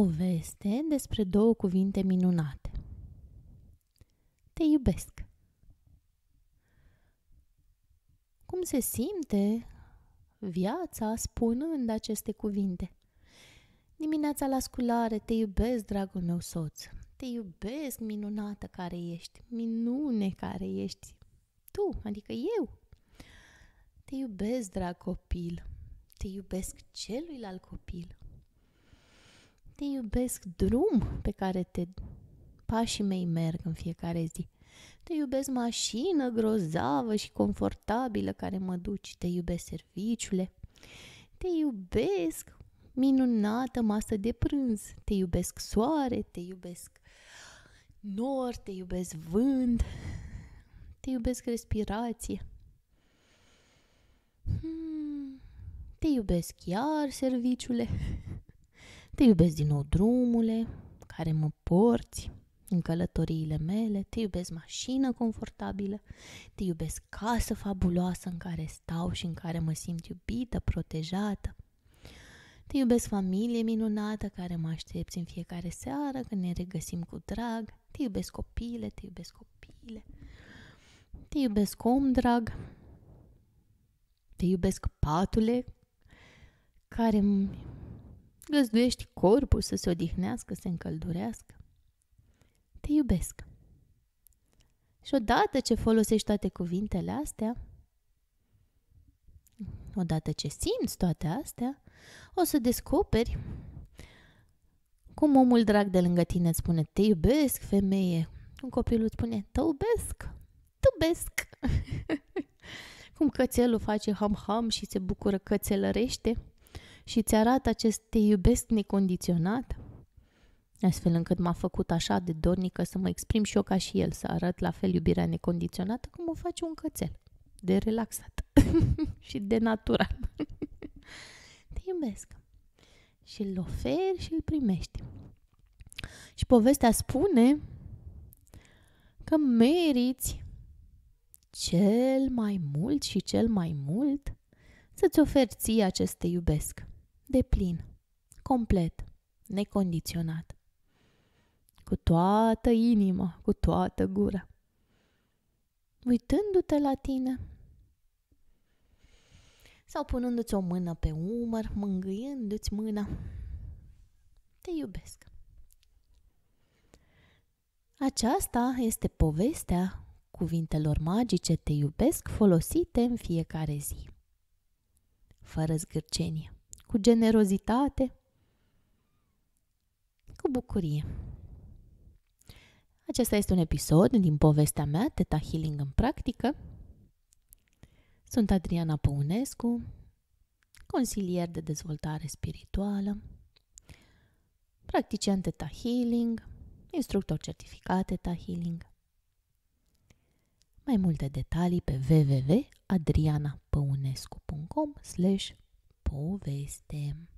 poveste despre două cuvinte minunate. Te iubesc. Cum se simte viața spunând aceste cuvinte? Dimineața la sculare, te iubesc, dragul meu soț. Te iubesc, minunată care ești, minune care ești. Tu, adică eu. Te iubesc, drag copil. Te iubesc celuilalt copil te iubesc drum pe care te pașii mei merg în fiecare zi. Te iubesc mașină grozavă și confortabilă care mă duci, te iubesc serviciule. Te iubesc minunată masă de prânz, te iubesc soare, te iubesc nor, te iubesc vânt, te iubesc respirație. Hmm, te iubesc iar, serviciule. Te iubesc din nou drumule care mă porți în călătoriile mele, te iubesc mașină confortabilă, te iubesc casă fabuloasă în care stau și în care mă simt iubită, protejată. Te iubesc familie minunată care mă aștepți în fiecare seară când ne regăsim cu drag. Te iubesc copile, te iubesc copile. Te iubesc om drag. Te iubesc patule care Găzduiești corpul să se odihnească, să se încăldurească. Te iubesc. Și odată ce folosești toate cuvintele astea, odată ce simți toate astea, o să descoperi cum omul drag de lângă tine îți spune te iubesc, femeie, Un copilul îți spune te iubesc, te iubesc. cum cățelul face ham-ham și se bucură cățelărește și îți arată acest te iubesc necondiționat, astfel încât m-a făcut așa de dornică să mă exprim și eu ca și el, să arăt la fel iubirea necondiționată cum o face un cățel, de relaxat și de natural. te iubesc. Și îl oferi și îl primești. Și povestea spune că meriți cel mai mult și cel mai mult să-ți oferi ție acest te iubesc de plin, complet, necondiționat. Cu toată inima, cu toată gura. Uitându-te la tine, sau punându-ți o mână pe umăr, mângâindu-ți mâna. Te iubesc. Aceasta este povestea cuvintelor magice te iubesc folosite în fiecare zi, fără zgârcenie cu generozitate, cu bucurie. Acesta este un episod din povestea mea, Teta Healing în practică. Sunt Adriana Păunescu, consilier de dezvoltare spirituală, practician Teta Healing, instructor certificat Teta Healing. Mai multe detalii pe www.adrianapăunescu.com slash them.